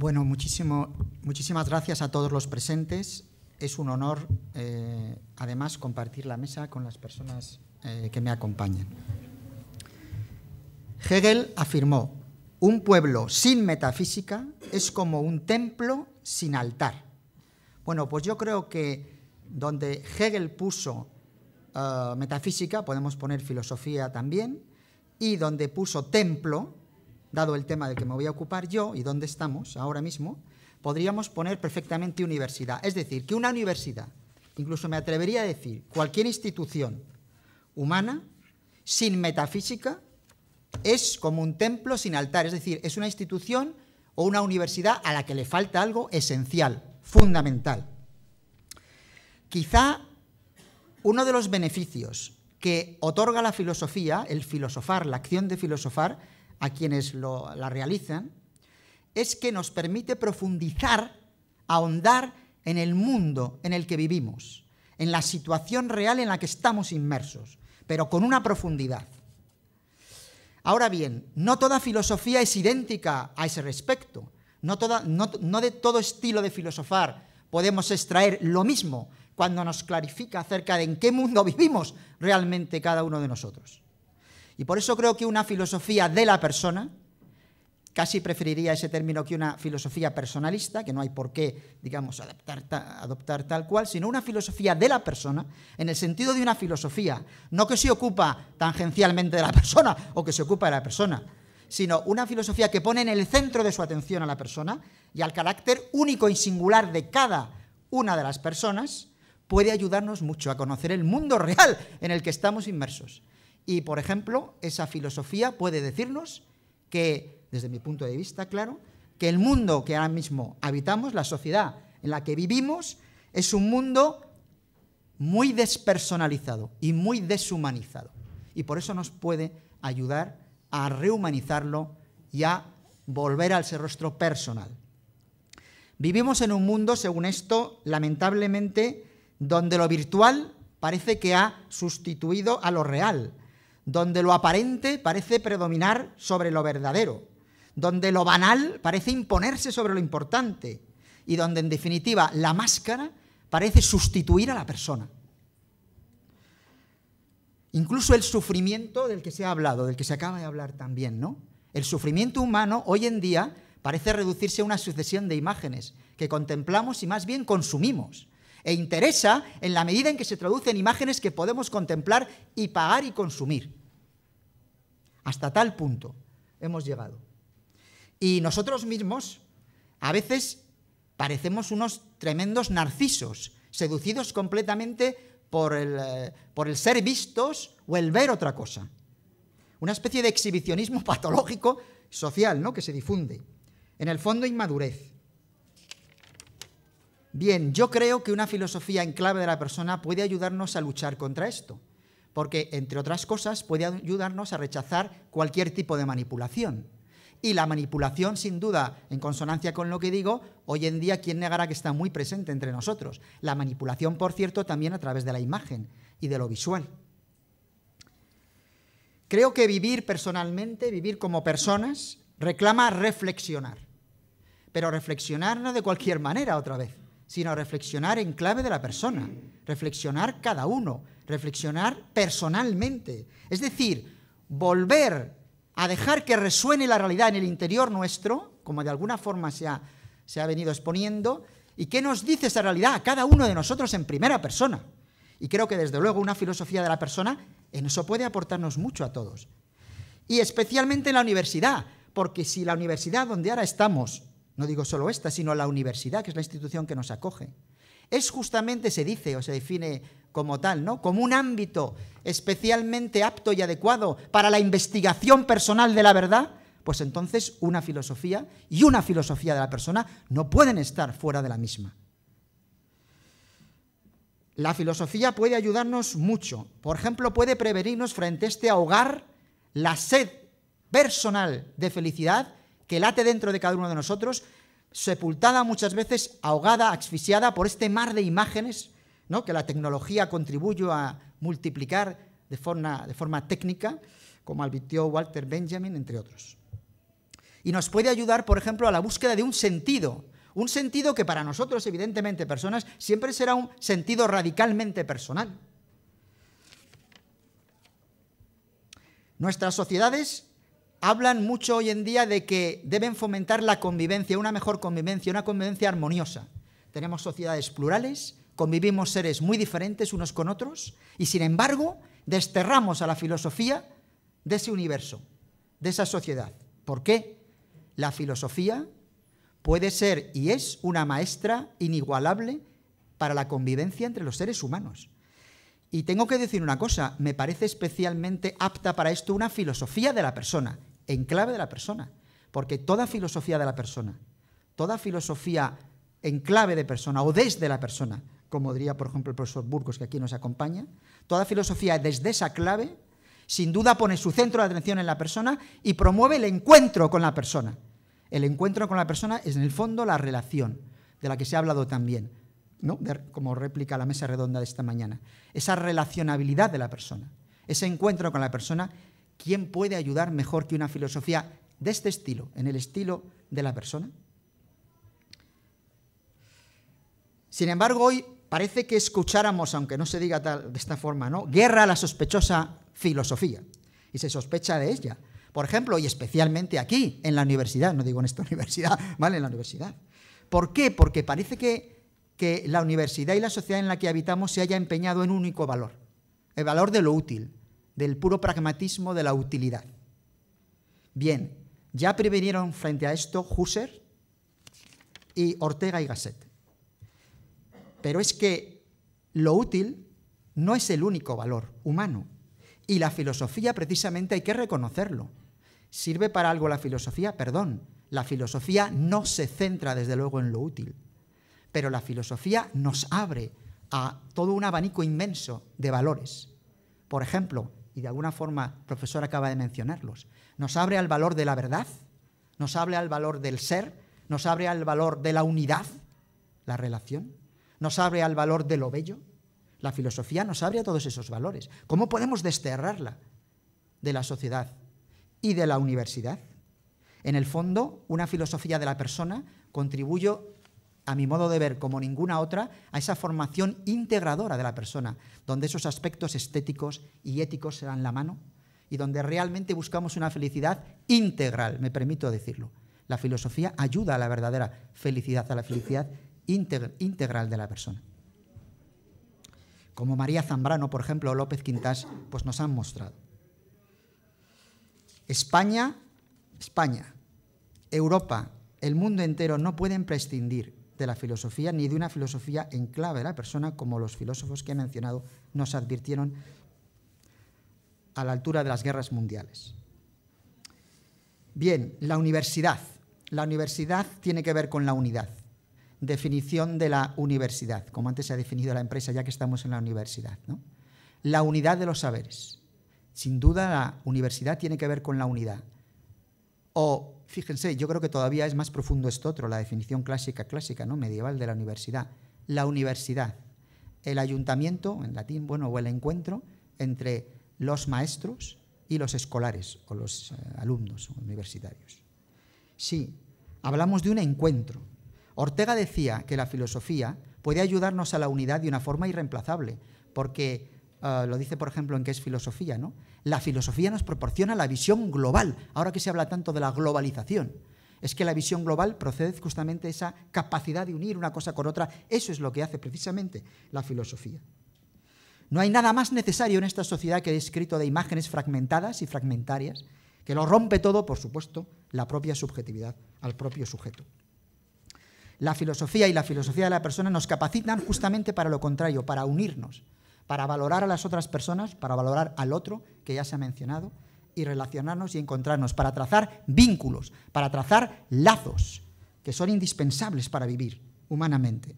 Bueno, muchísimas gracias a todos los presentes. Es un honor, eh, además, compartir la mesa con las personas eh, que me acompañan. Hegel afirmó, un pueblo sin metafísica es como un templo sin altar. Bueno, pues yo creo que donde Hegel puso eh, metafísica, podemos poner filosofía también, y donde puso templo, dado el tema del que me voy a ocupar yo y dónde estamos ahora mismo, podríamos poner perfectamente universidad. Es decir, que una universidad, incluso me atrevería a decir, cualquier institución humana, sin metafísica, es como un templo sin altar. Es decir, es una institución o una universidad a la que le falta algo esencial, fundamental. Quizá uno de los beneficios que otorga la filosofía, el filosofar, la acción de filosofar, a quienes la realizan, es que nos permite profundizar, ahondar en el mundo en el que vivimos, en la situación real en la que estamos inmersos, pero con una profundidad. Ahora bien, no toda filosofía es idéntica a ese respecto. no, de todo estilo de filosofar podemos extraer lo mismo cuando nos clarifica acerca de en qué mundo vivimos realmente cada uno de nosotros. Y por eso creo que una filosofía de la persona, casi preferiría ese término que una filosofía personalista, que no hay por qué, digamos, adoptar tal cual, sino una filosofía de la persona, en el sentido de una filosofía, no que se ocupa tangencialmente de la persona o que se ocupa de la persona, sino una filosofía que pone en el centro de su atención a la persona y al carácter único y singular de cada una de las personas, puede ayudarnos mucho a conocer el mundo real en el que estamos inmersos y, por ejemplo, esa filosofía puede decirnos que, desde mi punto de vista, claro, que el mundo que ahora mismo habitamos, la sociedad en la que vivimos, es un mundo muy despersonalizado y muy deshumanizado. Y por eso nos puede ayudar a rehumanizarlo y a volver al ser rostro personal. Vivimos en un mundo, según esto, lamentablemente, donde lo virtual parece que ha sustituido a lo real, donde lo aparente parece predominar sobre lo verdadero, donde lo banal parece imponerse sobre lo importante y donde en definitiva la máscara parece sustituir a la persona. Incluso el sufrimiento del que se ha hablado, del que se acaba de hablar también, ¿no? El sufrimiento humano hoy en día parece reducirse a una sucesión de imágenes que contemplamos y más bien consumimos. E interesa en la medida en que se traducen imágenes que podemos contemplar y pagar y consumir. Hasta tal punto hemos llegado. Y nosotros mismos a veces parecemos unos tremendos narcisos, seducidos completamente por el, eh, por el ser vistos o el ver otra cosa. Una especie de exhibicionismo patológico social ¿no? que se difunde. En el fondo, inmadurez. Bien, yo creo que una filosofía en clave de la persona puede ayudarnos a luchar contra esto porque, entre otras cosas, puede ayudarnos a rechazar cualquier tipo de manipulación. Y la manipulación, sin duda, en consonancia con lo que digo, hoy en día, ¿quién negará que está muy presente entre nosotros? La manipulación, por cierto, también a través de la imagen y de lo visual. Creo que vivir personalmente, vivir como personas, reclama reflexionar. Pero reflexionar no de cualquier manera otra vez sino reflexionar en clave de la persona, reflexionar cada uno, reflexionar personalmente. Es decir, volver a dejar que resuene la realidad en el interior nuestro, como de alguna forma se ha, venido exponiendo, y qué nos dice esa realidad a cada uno de nosotros en primera persona. Y creo que desde luego una filosofía de la persona en eso puede aportarnos mucho a todos. Y especialmente en la universidad, porque si la universidad donde ahora estamos no digo solo esta, sino la universidad, que es la institución que nos acoge. Es justamente, se dice o se define como tal, ¿no? Como un ámbito especialmente apto y adecuado para la investigación personal de la verdad, pues entonces una filosofía y una filosofía de la persona no pueden estar fuera de la misma. La filosofía puede ayudarnos mucho. Por ejemplo, puede prevenirnos frente a este ahogar la sed personal de felicidad que late dentro de cada uno de nosotros, sepultada muchas veces, ahogada, asfixiada por este mar de imágenes ¿no? que la tecnología contribuyó a multiplicar de forma, de forma técnica, como advirtió Walter Benjamin, entre otros. Y nos puede ayudar, por ejemplo, a la búsqueda de un sentido, un sentido que para nosotros, evidentemente, personas, siempre será un sentido radicalmente personal. Nuestras sociedades hablan mucho hoy en día de que deben fomentar la convivencia, una mejor convivencia, una convivencia armoniosa. Tenemos sociedades plurales, convivimos seres muy diferentes unos con otros y sin embargo desterramos a la filosofía de ese universo, de esa sociedad. ¿Por qué? La filosofía puede ser y es una maestra inigualable para la convivencia entre los seres humanos. Y tengo que decir una cosa, me parece especialmente apta para esto una filosofía de la persona, en clave de la persona. Porque toda filosofía de la persona, toda filosofía en clave de persona o desde la persona, como diría por ejemplo el profesor Burgos que aquí nos acompaña, toda filosofía desde esa clave sin duda pone su centro de atención en la persona y promueve el encuentro con la persona. El encuentro con la persona es en el fondo la relación de la que se ha hablado también, ¿no? como réplica a la mesa redonda de esta mañana. Esa relacionabilidad de la persona, ese encuentro con la persona ¿quién puede ayudar mejor que una filosofía de este estilo, en el estilo de la persona? Sin embargo, hoy parece que escucháramos, aunque no se diga de esta forma, ¿no? Guerra a la sospechosa filosofía. Y se sospecha de ella. Por ejemplo, y especialmente aquí, en la universidad, no digo en esta universidad, ¿vale? En la universidad. ¿Por qué? Porque parece que, que la universidad y la sociedad en la que habitamos se haya empeñado en un único valor, el valor de lo útil, del puro pragmatismo de la utilidad. Bien, ya previnieron frente a esto Husserl y Ortega y Gasset. Pero es que lo útil no es el único valor humano. Y la filosofía precisamente hay que reconocerlo. ¿Sirve para algo la filosofía? Perdón, la filosofía no se centra desde luego en lo útil, pero la filosofía nos abre a todo un abanico inmenso de valores. Por ejemplo, y de alguna forma el profesor acaba de mencionarlos, nos abre al valor de la verdad, nos abre al valor del ser, nos abre al valor de la unidad, la relación, nos abre al valor de lo bello. La filosofía nos abre a todos esos valores. ¿Cómo podemos desterrarla de la sociedad y de la universidad? En el fondo, una filosofía de la persona contribuye a mi modo de ver, como ninguna otra, a esa formación integradora de la persona, donde esos aspectos estéticos y éticos se dan la mano y donde realmente buscamos una felicidad integral, me permito decirlo. La filosofía ayuda a la verdadera felicidad, a la felicidad integral de la persona. Como María Zambrano, por ejemplo, o López Quintás, pues nos han mostrado. España, España, Europa, el mundo entero no pueden prescindir de la filosofía ni de una filosofía en clave de la persona, como los filósofos que he mencionado nos advirtieron a la altura de las guerras mundiales. Bien, la universidad. La universidad tiene que ver con la unidad. Definición de la universidad, como antes se ha definido la empresa, ya que estamos en la universidad. ¿no? La unidad de los saberes. Sin duda, la universidad tiene que ver con la unidad. O Fíjense, yo creo que todavía es más profundo esto otro, la definición clásica, clásica, ¿no? Medieval de la universidad. La universidad, el ayuntamiento, en latín, bueno, o el encuentro entre los maestros y los escolares o los eh, alumnos universitarios. Sí, hablamos de un encuentro. Ortega decía que la filosofía puede ayudarnos a la unidad de una forma irreemplazable, porque Ah, lo dice, por ejemplo, en qué es filosofía, ¿no? La filosofía nos proporciona la visión global, ahora que se habla tanto de la globalización. Es que la visión global procede justamente de esa capacidad de unir una cosa con otra. Eso es lo que hace precisamente la filosofía. No hay nada más necesario en esta sociedad que he de imágenes fragmentadas y fragmentarias, que lo rompe todo, por supuesto, la propia subjetividad, al propio sujeto. La filosofía y la filosofía de la persona nos capacitan justamente para lo contrario, para unirnos, para valorar a las otras personas, para valorar al otro, que ya se ha mencionado, y relacionarnos y encontrarnos, para trazar vínculos, para trazar lazos, que son indispensables para vivir humanamente.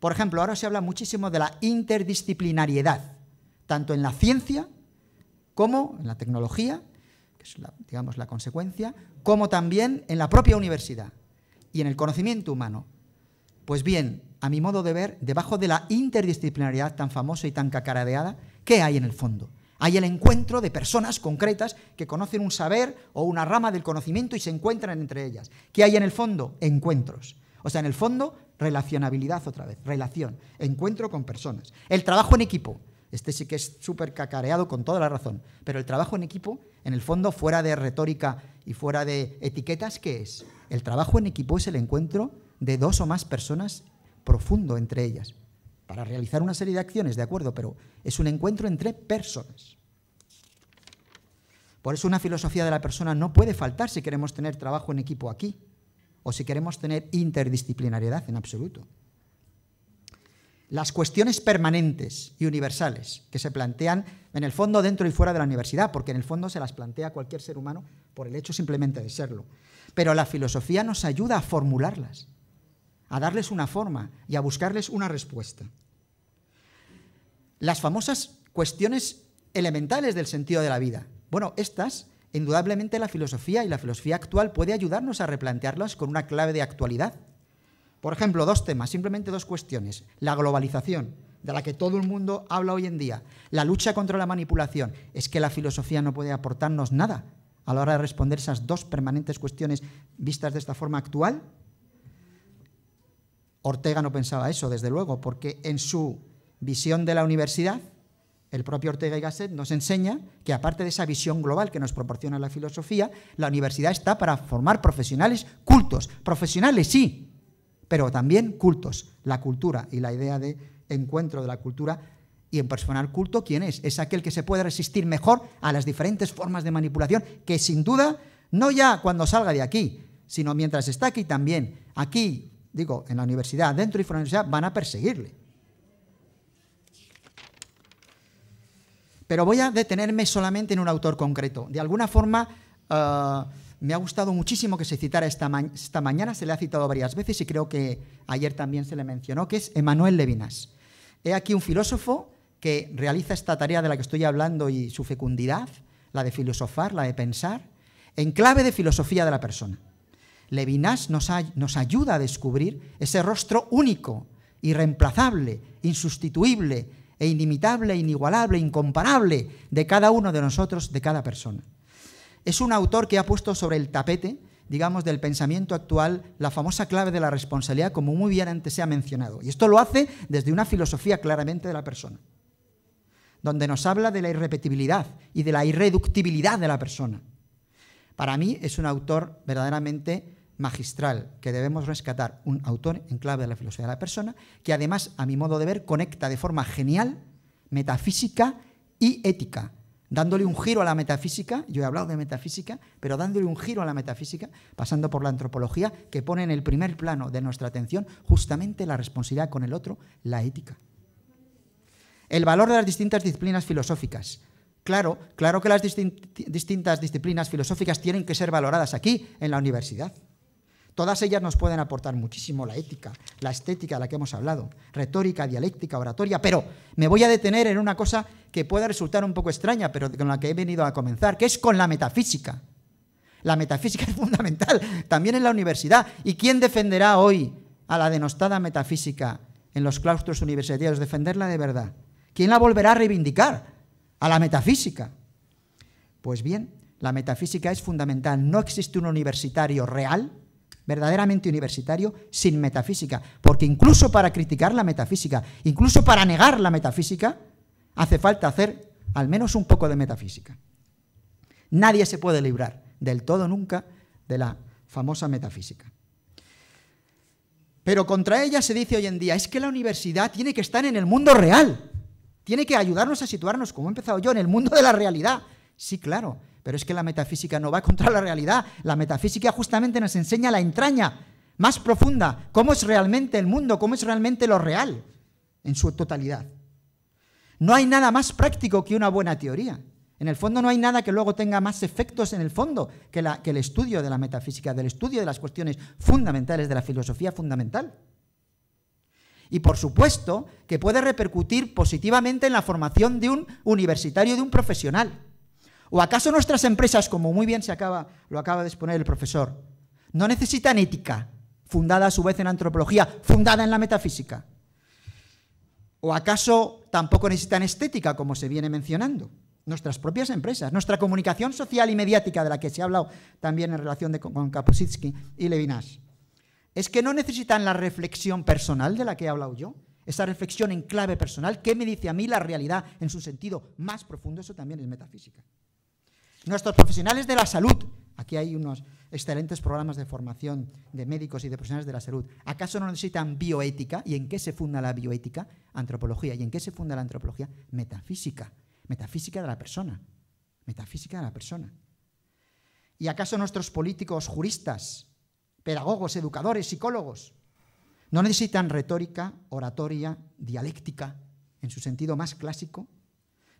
Por ejemplo, ahora se habla muchísimo de la interdisciplinariedad, tanto en la ciencia como en la tecnología, que es la, digamos la consecuencia, como también en la propia universidad y en el conocimiento humano. Pues bien, a mi modo de ver, debajo de la interdisciplinaridad tan famosa y tan cacareada, ¿qué hay en el fondo? Hay el encuentro de personas concretas que conocen un saber o una rama del conocimiento y se encuentran entre ellas. ¿Qué hay en el fondo? Encuentros. O sea, en el fondo, relacionabilidad otra vez, relación, encuentro con personas. El trabajo en equipo. Este sí que es súper cacareado con toda la razón. Pero el trabajo en equipo, en el fondo, fuera de retórica y fuera de etiquetas, ¿qué es? El trabajo en equipo es el encuentro de dos o más personas profundo entre ellas, para realizar una serie de acciones, de acuerdo, pero es un encuentro entre personas. Por eso una filosofía de la persona no puede faltar si queremos tener trabajo en equipo aquí o si queremos tener interdisciplinariedad en absoluto. Las cuestiones permanentes y universales que se plantean en el fondo dentro y fuera de la universidad, porque en el fondo se las plantea cualquier ser humano por el hecho simplemente de serlo. Pero la filosofía nos ayuda a formularlas a darles una forma y a buscarles una respuesta. Las famosas cuestiones elementales del sentido de la vida. Bueno, estas, indudablemente la filosofía y la filosofía actual puede ayudarnos a replantearlas con una clave de actualidad. Por ejemplo, dos temas, simplemente dos cuestiones. La globalización, de la que todo el mundo habla hoy en día, la lucha contra la manipulación. Es que la filosofía no puede aportarnos nada a la hora de responder esas dos permanentes cuestiones vistas de esta forma actual. Ortega no pensaba eso, desde luego, porque en su visión de la universidad, el propio Ortega y Gasset nos enseña que aparte de esa visión global que nos proporciona la filosofía, la universidad está para formar profesionales cultos. Profesionales sí, pero también cultos. La cultura y la idea de encuentro de la cultura y en personal culto, ¿quién es? Es aquel que se puede resistir mejor a las diferentes formas de manipulación que sin duda, no ya cuando salga de aquí, sino mientras está aquí también, aquí digo, en la universidad, dentro y fuera de la universidad, van a perseguirle. Pero voy a detenerme solamente en un autor concreto. De alguna forma, eh, me ha gustado muchísimo que se citara esta, esta, mañana, se le ha citado varias veces y creo que ayer también se le mencionó, que es Emanuel Levinas. He aquí un filósofo que realiza esta tarea de la que estoy hablando y su fecundidad, la de filosofar, la de pensar, en clave de filosofía de la persona. Levinas nos, ayuda a descubrir ese rostro único, irreemplazable, insustituible e inimitable, inigualable, incomparable de cada uno de nosotros, de cada persona. Es un autor que ha puesto sobre el tapete, digamos, del pensamiento actual la famosa clave de la responsabilidad, como muy bien antes se ha mencionado. Y esto lo hace desde una filosofía claramente de la persona, donde nos habla de la irrepetibilidad y de la irreductibilidad de la persona. Para mí es un autor verdaderamente magistral que debemos rescatar, un autor en clave de la filosofía de la persona, que además, a mi modo de ver, conecta de forma genial metafísica y ética, dándole un giro a la metafísica, yo he hablado de metafísica, pero dándole un giro a la metafísica, pasando por la antropología, que pone en el primer plano de nuestra atención justamente la responsabilidad con el otro, la ética. El valor de las distintas disciplinas filosóficas, Claro, claro que las distintas disciplinas filosóficas tienen que ser valoradas aquí, en la universidad. Todas ellas nos pueden aportar muchísimo la ética, la estética de la que hemos hablado, retórica, dialéctica, oratoria, pero me voy a detener en una cosa que puede resultar un poco extraña, pero con la que he venido a comenzar, que es con la metafísica. La metafísica es fundamental, también en la universidad. ¿Y quién defenderá hoy a la denostada metafísica en los claustros universitarios? Defenderla de verdad. ¿Quién la volverá a reivindicar? A la metafísica. Pues bien, la metafísica es fundamental. No existe un universitario real verdaderamente universitario sin metafísica. Porque incluso para criticar la metafísica, incluso para negar la metafísica, hace falta hacer al menos un poco de metafísica. Nadie se puede librar del todo nunca de la famosa metafísica. Pero contra ella se dice hoy en día, es que la universidad tiene que estar en el mundo real, tiene que ayudarnos a situarnos, como he empezado yo, en el mundo de la realidad. Sí, claro, pero es que la metafísica no va contra la realidad. La metafísica justamente nos enseña la entraña más profunda, cómo es realmente el mundo, cómo es realmente lo real en su totalidad. No hay nada más práctico que una buena teoría. En el fondo no hay nada que luego tenga más efectos en el fondo que, que el estudio de la metafísica, del estudio de las cuestiones fundamentales de la filosofía fundamental. Y por supuesto que puede repercutir positivamente en la formación de un universitario, de un profesional. ¿O acaso nuestras empresas, como muy bien se acaba, lo acaba de exponer el profesor, no necesitan ética, fundada a su vez en antropología, fundada en la metafísica? ¿O acaso tampoco necesitan estética, como se viene mencionando? Nuestras propias empresas, nuestra comunicación social y mediática, de la que se ha hablado también en relación con Kapositsky y Levinas. ¿Es que no necesitan la reflexión personal de la que he hablado yo? Esa reflexión en clave personal, ¿qué me dice a mí la realidad en su sentido más profundo? Eso también es metafísica. Nuestros profesionales de la salud, aquí hay unos excelentes programas de formación de médicos y de profesionales de la salud, ¿acaso no necesitan bioética? ¿Y en qué se funda la bioética? Antropología. ¿Y en qué se funda la antropología? Metafísica. Metafísica de la persona. Metafísica de la persona. ¿Y acaso nuestros políticos, juristas, pedagogos, educadores, psicólogos, no necesitan retórica, oratoria, dialéctica, en su sentido más clásico?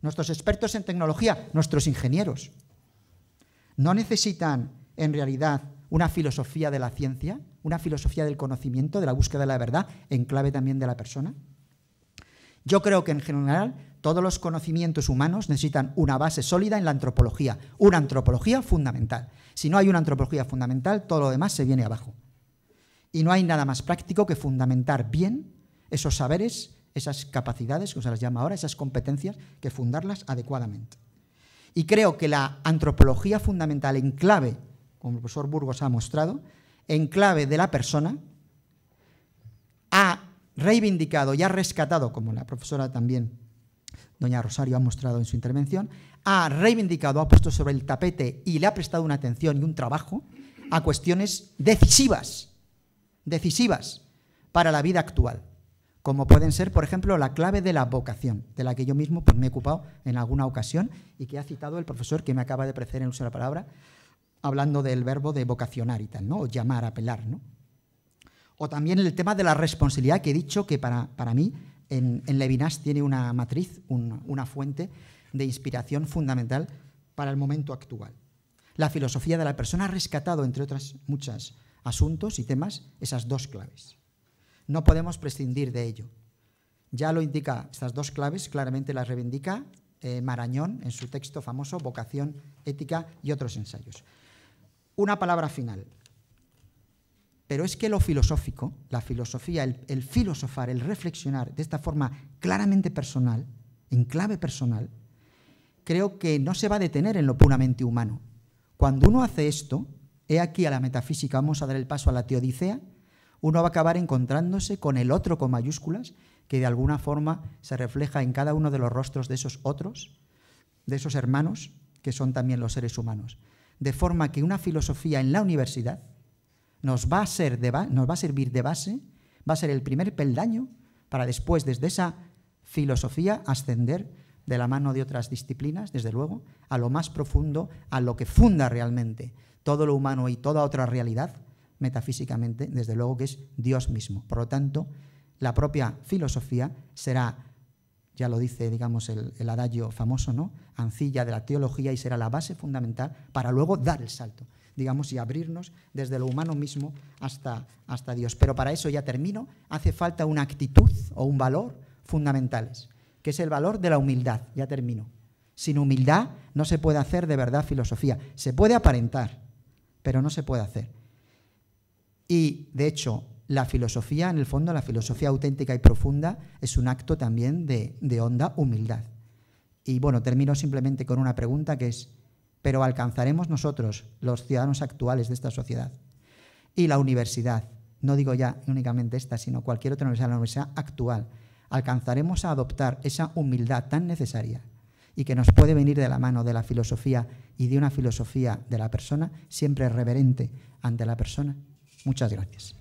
Nuestros expertos en tecnología, nuestros ingenieros, ¿No necesitan, en realidad, una filosofía de la ciencia, una filosofía del conocimiento, de la búsqueda de la verdad, en clave también de la persona? Yo creo que en general todos los conocimientos humanos necesitan una base sólida en la antropología, una antropología fundamental. Si no hay una antropología fundamental, todo lo demás se viene abajo. Y no hay nada más práctico que fundamentar bien esos saberes, esas capacidades, como se las llama ahora, esas competencias, que fundarlas adecuadamente. Y creo que la antropología fundamental en clave, como el profesor Burgos ha mostrado, en clave de la persona, ha reivindicado y ha rescatado, como la profesora también, doña Rosario, ha mostrado en su intervención, ha reivindicado, ha puesto sobre el tapete y le ha prestado una atención y un trabajo a cuestiones decisivas, decisivas para la vida actual como pueden ser, por ejemplo, la clave de la vocación, de la que yo mismo pues, me he ocupado en alguna ocasión y que ha citado el profesor que me acaba de preceder en usar uso de la palabra, hablando del verbo de vocacionar y tal, ¿no? o llamar, apelar. ¿no? O también el tema de la responsabilidad, que he dicho que para, mí en, Levinas tiene una matriz, una, fuente de inspiración fundamental para el momento actual. La filosofía de la persona ha rescatado, entre otras muchos asuntos y temas, esas dos claves. No podemos prescindir de ello. Ya lo indica, estas dos claves claramente las reivindica eh, Marañón en su texto famoso Vocación, Ética y otros ensayos. Una palabra final. Pero es que lo filosófico, la filosofía, el, el filosofar, el reflexionar de esta forma claramente personal, en clave personal, creo que no se va a detener en lo puramente humano. Cuando uno hace esto, he aquí a la metafísica, vamos a dar el paso a la teodicea, uno va a acabar encontrándose con el otro con mayúsculas, que de alguna forma se refleja en cada uno de los rostros de esos otros, de esos hermanos, que son también los seres humanos. De forma que una filosofía en la universidad nos va a, ser nos va a servir de base, va a ser el primer peldaño para después, desde esa filosofía, ascender de la mano de otras disciplinas, desde luego, a lo más profundo, a lo que funda realmente todo lo humano y toda otra realidad, metafísicamente, desde luego que es Dios mismo. Por lo tanto, la propia filosofía será ya lo dice, digamos, el, adagio famoso, ¿no? Ancilla de la teología y será la base fundamental para luego dar el salto, digamos, y abrirnos desde lo humano mismo hasta, hasta Dios. Pero para eso ya termino, hace falta una actitud o un valor fundamentales, que es el valor de la humildad, ya termino. Sin humildad no se puede hacer de verdad filosofía, se puede aparentar, pero no se puede hacer. Y, de hecho, la filosofía, en el fondo, la filosofía auténtica y profunda es un acto también de, honda humildad. Y bueno, termino simplemente con una pregunta que es, ¿pero alcanzaremos nosotros, los ciudadanos actuales de esta sociedad? Y la universidad, no digo ya únicamente esta, sino cualquier otra universidad, la universidad actual, alcanzaremos a adoptar esa humildad tan necesaria y que nos puede venir de la mano de la filosofía y de una filosofía de la persona siempre reverente ante la persona. Muchas gracias.